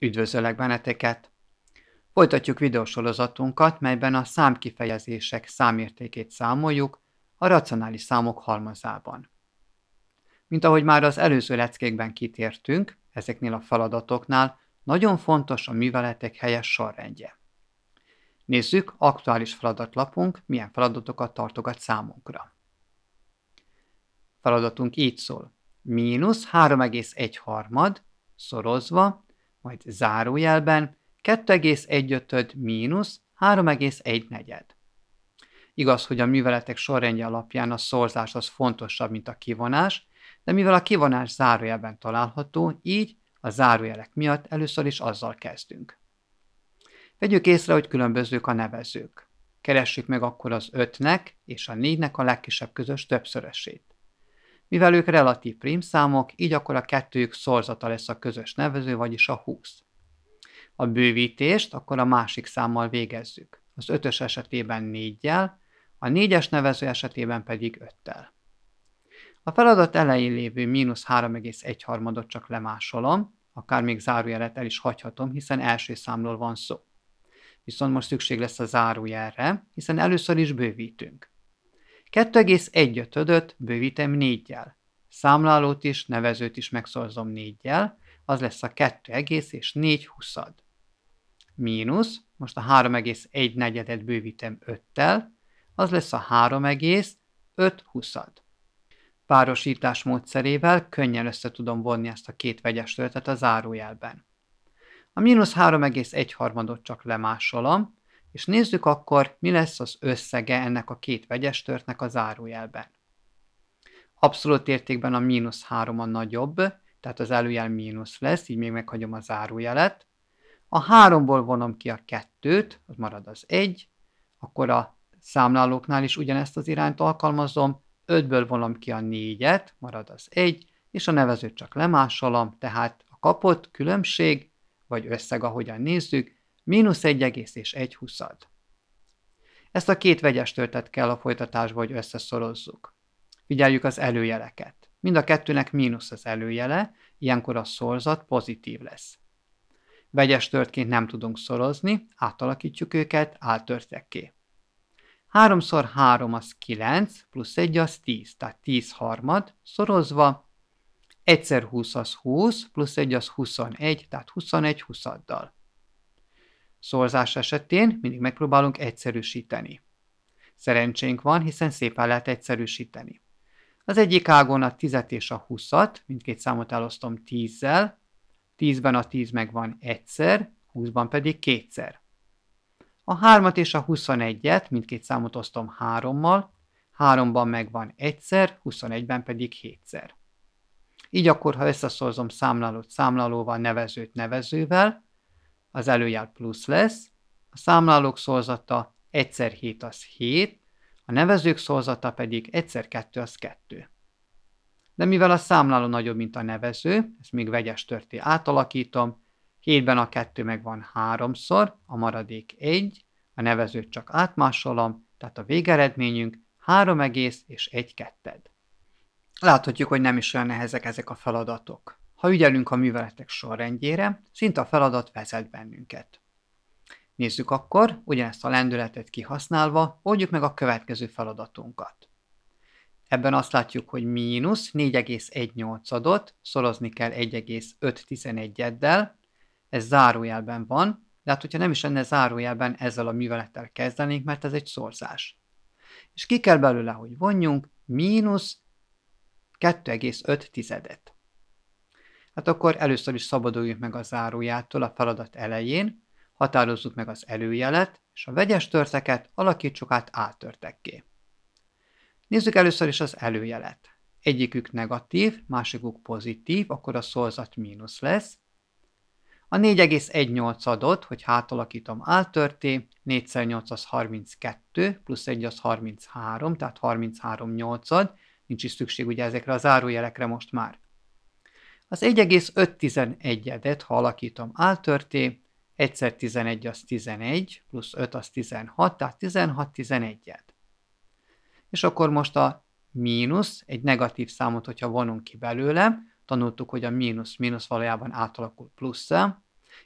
Üdvözöllek benneteket! Folytatjuk videósorozatunkat, melyben a számkifejezések számértékét számoljuk a racionális számok halmazában. Mint ahogy már az előző leckékben kitértünk, ezeknél a feladatoknál nagyon fontos a műveletek helyes sorrendje. Nézzük, aktuális feladatlapunk milyen feladatokat tartogat számunkra. Feladatunk így szól. Mínusz 3,1 harmad, szorozva majd zárójelben 2,15 mínusz 3,1 negyed. Igaz, hogy a műveletek sorrendje alapján a szorzás az fontosabb, mint a kivonás, de mivel a kivonás zárójelben található, így a zárójelek miatt először is azzal kezdünk. Vegyük észre, hogy különbözők a nevezők. Keressük meg akkor az 5-nek és a 4-nek a legkisebb közös többszörösét. Mivel ők relatív prímszámok, így akkor a kettőjük szorzata lesz a közös nevező, vagyis a 20. A bővítést akkor a másik számmal végezzük. Az ötös esetében négyel, a négyes nevező esetében pedig öttel. A feladat elején lévő mínusz 3,1 csak lemásolom, akár még zárójelet el is hagyhatom, hiszen első számról van szó. Viszont most szükség lesz a zárójelre, hiszen először is bővítünk. 2,1-öt bővítem négyel. Számlálót is, nevezőt is megszorzom négyel, az lesz a 2 egész és 4 huszad. Mínusz, most a 3,1 negyedet bővítem 5-tel, az lesz a 3 egész, 5 huszad. Párosítás módszerével könnyen össze tudom vonni ezt a két vegyes töltet a zárójelben. A mínusz 3,1 harmadot csak lemásolom, és nézzük akkor, mi lesz az összege ennek a két vegyes törtnek a zárójelben. Abszolút értékben a mínusz 3 a nagyobb, tehát az előjel mínusz lesz, így még meghagyom a zárójelet. A 3-ból vonom ki a 2-t, az marad az 1, akkor a számlálóknál is ugyanezt az irányt alkalmazom, 5-ből vonom ki a 4-et, marad az 1, és a nevezőt csak lemásolom, tehát a kapott különbség, vagy összeg, ahogyan nézzük, mínusz 1, és 1 huszad. Ezt a két vegyes töltet kell a folytatásba, hogy összeszorozzuk. Figyeljük az előjeleket. Mind a kettőnek mínusz az előjele, ilyenkor a szorzat pozitív lesz. Vegyes törtként nem tudunk szorozni, átalakítjuk őket áltörtekké. 3 x 3 az 9, plusz 1 az 10, tehát 10 harmad, szorozva, 1 x 20 az 20, plusz 1 az 21, tehát 21 huszaddal. Szorzás esetén mindig megpróbálunk egyszerűsíteni. Szerencsénk van, hiszen szépen lehet egyszerűsíteni. Az egyik ágon a tizet és a huszat, mindkét számot elosztom tízzel. Tízben a tíz megvan egyszer, húszban pedig kétszer. A hármat és a huszonegyet, mindkét számot osztom hárommal. Háromban megvan egyszer, huszonegyben pedig hétszer. Így akkor, ha összeszorzom számlálót számlálóval, nevezőt nevezővel, az előjár plusz lesz, a számlálók szorzata 1 x 7 az 7, a nevezők szorzata pedig 1 x 2 az 2. De mivel a számláló nagyobb, mint a nevező, ezt még vegyes törté átalakítom, 7-ben a 2 megvan háromszor, a maradék 1, a nevezőt csak átmásolom, tehát a végeredményünk 3 egész és 1 ketted. Láthatjuk, hogy nem is olyan nehezek ezek a feladatok. Ha ügyelünk a műveletek sorrendjére, szinte a feladat vezet bennünket. Nézzük akkor, ugyanezt a lendületet kihasználva, oldjuk meg a következő feladatunkat. Ebben azt látjuk, hogy mínusz 4,18-ot szorozni kell 1,511-del, ez zárójelben van, de hát hogyha nem is lenne zárójelben, ezzel a művelettel kezdenénk, mert ez egy szorzás. És ki kell belőle, hogy vonjunk mínusz 2,5 tizedet hát akkor először is szabaduljunk meg a zárójától a feladat elején, határozzuk meg az előjelet, és a vegyes törteket alakítsuk át átörtekké. Nézzük először is az előjelet. Egyikük negatív, másikuk pozitív, akkor a szorzat mínusz lesz. A 4,18 adott, hogy hátalakítom áltörté, 4 8 az 32, plusz 1 az 33, tehát 33 8 nincs is szükség ugye ezekre a zárójelekre most már. Az 1511 et ha alakítom áltörté, x 11 az 11, plusz 5 az 16, tehát 16 11-et. És akkor most a mínusz, egy negatív számot, hogyha vonunk ki belőle, tanultuk, hogy a mínusz mínusz valójában átalakul plusz.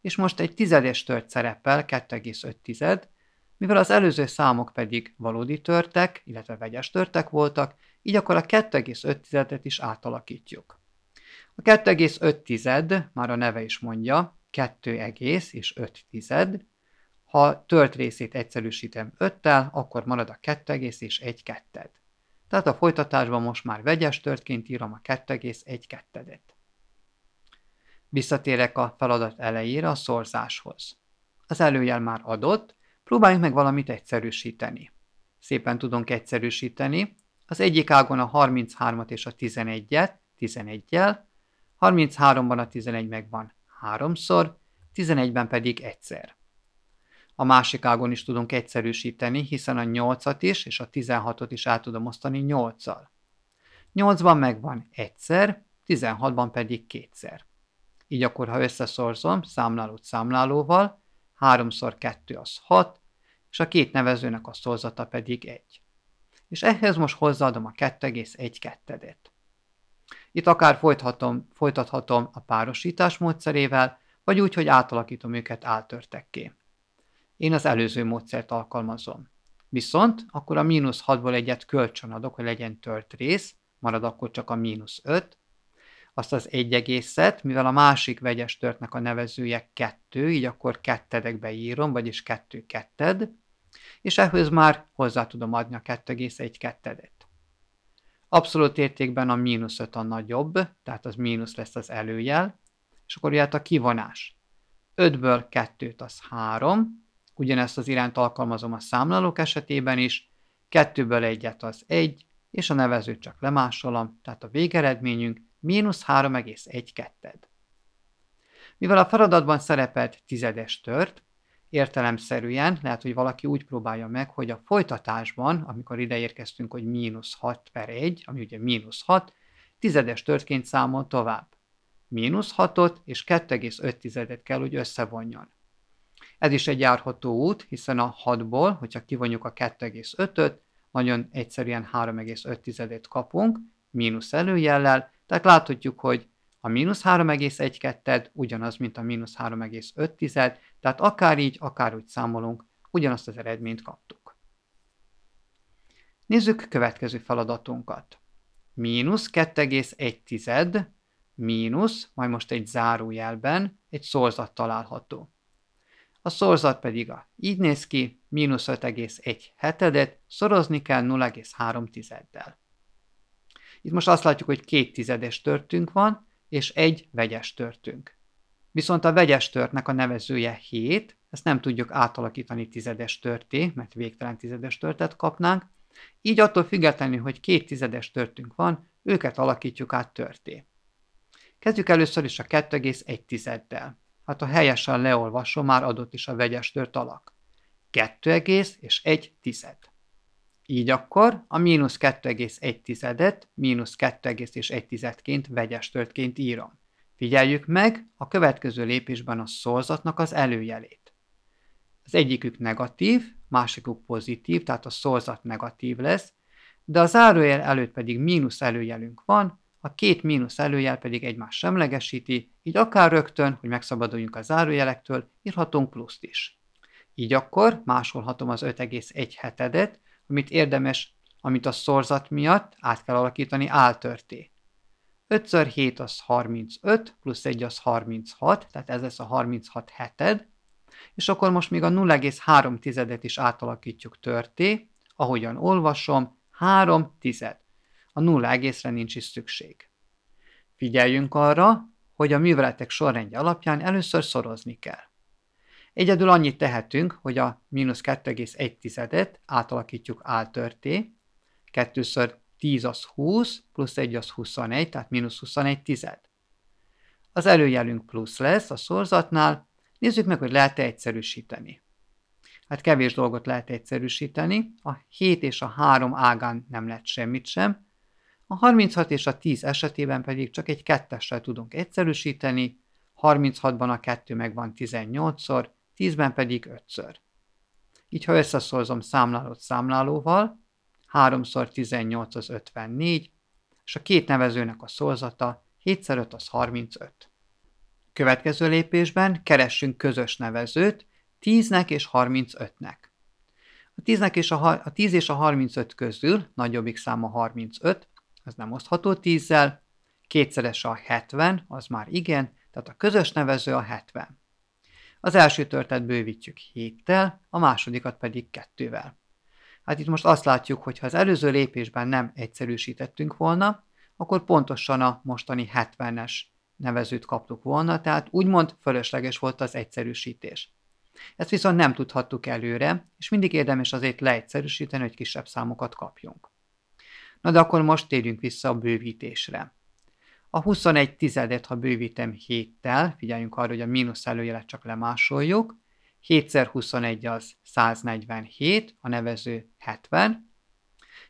és most egy tizedes tört szerepel, 2,5 tized, mivel az előző számok pedig valódi törtek, illetve vegyes törtek voltak, így akkor a 2,5-et is átalakítjuk. A 2,5 már a neve is mondja, 2,5 és 5 tized. Ha tölt részét egyszerűsítem 5-tel, akkor marad a 2, és 1 ketted. Tehát a folytatásban most már vegyes törtként írom a 2,1 kettedet. Visszatérek a feladat elejére a szorzáshoz. Az előjel már adott, próbáljunk meg valamit egyszerűsíteni. Szépen tudunk egyszerűsíteni. Az egyik ágon a 33-at és a 11-et, 11-jel, 33-ban a 11 megvan háromszor, 11-ben pedig egyszer. A másik ágon is tudunk egyszerűsíteni, hiszen a 8-at is és a 16-ot is át tudom osztani 8-al. 8-ban megvan egyszer, 16-ban pedig kétszer. Így akkor, ha összeszorzom számlálót számlálóval, 3 x 2 az 6, és a két nevezőnek a szorzata pedig 1. És ehhez most hozzáadom a 2,1 kettedet. Itt akár folythatom, folytathatom a párosítás módszerével, vagy úgy, hogy átalakítom őket áltörtekké. Én az előző módszert alkalmazom. Viszont akkor a mínusz 6-ból egyet kölcsön adok, hogy legyen tört rész, marad akkor csak a mínusz 5, azt az egy egészet, mivel a másik vegyes törtnek a nevezője kettő, így akkor kettedekbe írom, vagyis kettő ketted, és ehhez már hozzá tudom adni a 2,1 kettedet. Abszolút értékben a mínusz 5 a nagyobb, tehát az mínusz lesz az előjel, és akkor jött hát a kivonás. 5-ből 2 az 3, ugyanezt az irányt alkalmazom a számlálók esetében is, 2-ből 1 az 1, és a nevezőt csak lemásolom, tehát a végeredményünk mínusz 3,1 ketted. Mivel a feladatban szerepelt tizedes tört, értelemszerűen lehet, hogy valaki úgy próbálja meg, hogy a folytatásban, amikor ide érkeztünk, hogy mínusz 6 per 1, ami ugye mínusz 6, tizedes történt számol tovább. Mínusz 6-ot és 25 tizedet kell, hogy összevonjon. Ez is egy járható út, hiszen a 6-ból, hogyha kivonjuk a 2,5-öt, nagyon egyszerűen 3,5-et kapunk, mínusz előjellel, tehát láthatjuk, hogy a mínusz 3,1-et ugyanaz, mint a mínusz 3,5, tehát akár így, akár úgy számolunk, ugyanazt az eredményt kaptuk. Nézzük következő feladatunkat. Mínusz 2,1 mínusz, majd most egy zárójelben, egy szorzat található. A szorzat pedig a, így néz ki, mínusz 5,1 hetedet, szorozni kell 0,3-del. Itt most azt látjuk, hogy két tizedes törtünk van, és egy vegyes törtünk. Viszont a vegyes törtnek a nevezője 7, ezt nem tudjuk átalakítani tizedes törté, mert végtelen tizedes törtet kapnánk, így attól függetlenül, hogy két tizedes törtünk van, őket alakítjuk át törté. Kezdjük először is a 2,1 tizeddel. Hát a helyesen leolvasom, már adott is a vegyes tört alak. 2, és 1 tized. Így akkor a mínusz 2,1-et mínusz 2,1-ként töltként írom. Figyeljük meg a következő lépésben a szorzatnak az előjelét. Az egyikük negatív, másikuk pozitív, tehát a szorzat negatív lesz, de a zárójel előtt pedig mínusz előjelünk van, a két mínusz előjel pedig egymás semlegesíti, így akár rögtön, hogy megszabaduljunk a zárójelektől, írhatunk pluszt is. Így akkor másolhatom az 5,1 hetedet, amit érdemes, amit a szorzat miatt át kell alakítani áltörté. 5 x 7 az 35, plusz 1 az 36, tehát ez lesz a 36 heted, és akkor most még a 0,3 tizedet is átalakítjuk törté, ahogyan olvasom, 3 tized. A 0 egészre nincs is szükség. Figyeljünk arra, hogy a műveletek sorrendje alapján először szorozni kell. Egyedül annyit tehetünk, hogy a mínusz 2,1-et átalakítjuk áltörté, 2-ször 10 az 20, plusz 1 az 21, tehát mínusz 21 tized. Az előjelünk plusz lesz a szorzatnál, nézzük meg, hogy lehet-e egyszerűsíteni. Hát kevés dolgot lehet egyszerűsíteni, a 7 és a 3 ágán nem lett semmit sem, a 36 és a 10 esetében pedig csak egy kettessel tudunk egyszerűsíteni, 36-ban a 2 megvan 18-szor, 10-ben pedig 5-ször. Így ha összeszorzom számlálót számlálóval, 3 x 18 az 54, és a két nevezőnek a szorzata 7x5 az 35. Következő lépésben keressünk közös nevezőt 10-nek és 35-nek. A 10, és a, a 10 és a 35 közül nagyobbik száma 35, az nem osztható 10-zel, kétszeres a 70, az már igen, tehát a közös nevező a 70. Az első törtet bővítjük héttel, a másodikat pedig kettővel. Hát itt most azt látjuk, hogy ha az előző lépésben nem egyszerűsítettünk volna, akkor pontosan a mostani 70-es nevezőt kaptuk volna, tehát úgymond fölösleges volt az egyszerűsítés. Ezt viszont nem tudhattuk előre, és mindig érdemes azért leegyszerűsíteni, hogy kisebb számokat kapjunk. Na de akkor most térjünk vissza a bővítésre. A 21 tizedet, ha bővítem 7-tel, figyeljünk arra, hogy a mínusz előjelet csak lemásoljuk, 7x21 az 147, a nevező 70,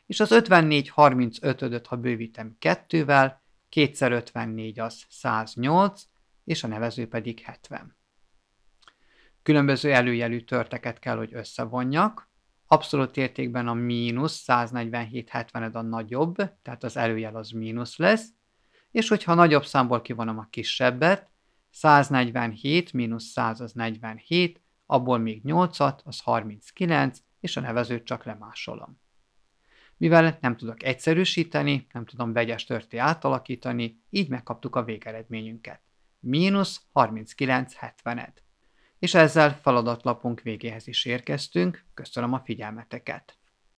és az 54 35-öt, ha bővítem 2-vel, 2x54 az 108, és a nevező pedig 70. Különböző előjelű törteket kell, hogy összevonjak. Abszolút értékben a mínusz 147 70 a nagyobb, tehát az előjel az mínusz lesz, és hogyha nagyobb számból kivonom a kisebbet, 147 mínusz 100 az 47, abból még 8-at, az 39, és a nevezőt csak lemásolom. Mivel nem tudok egyszerűsíteni, nem tudom vegyes törté átalakítani, így megkaptuk a végeredményünket. Mínusz 39 70 És ezzel feladatlapunk végéhez is érkeztünk, köszönöm a figyelmeteket!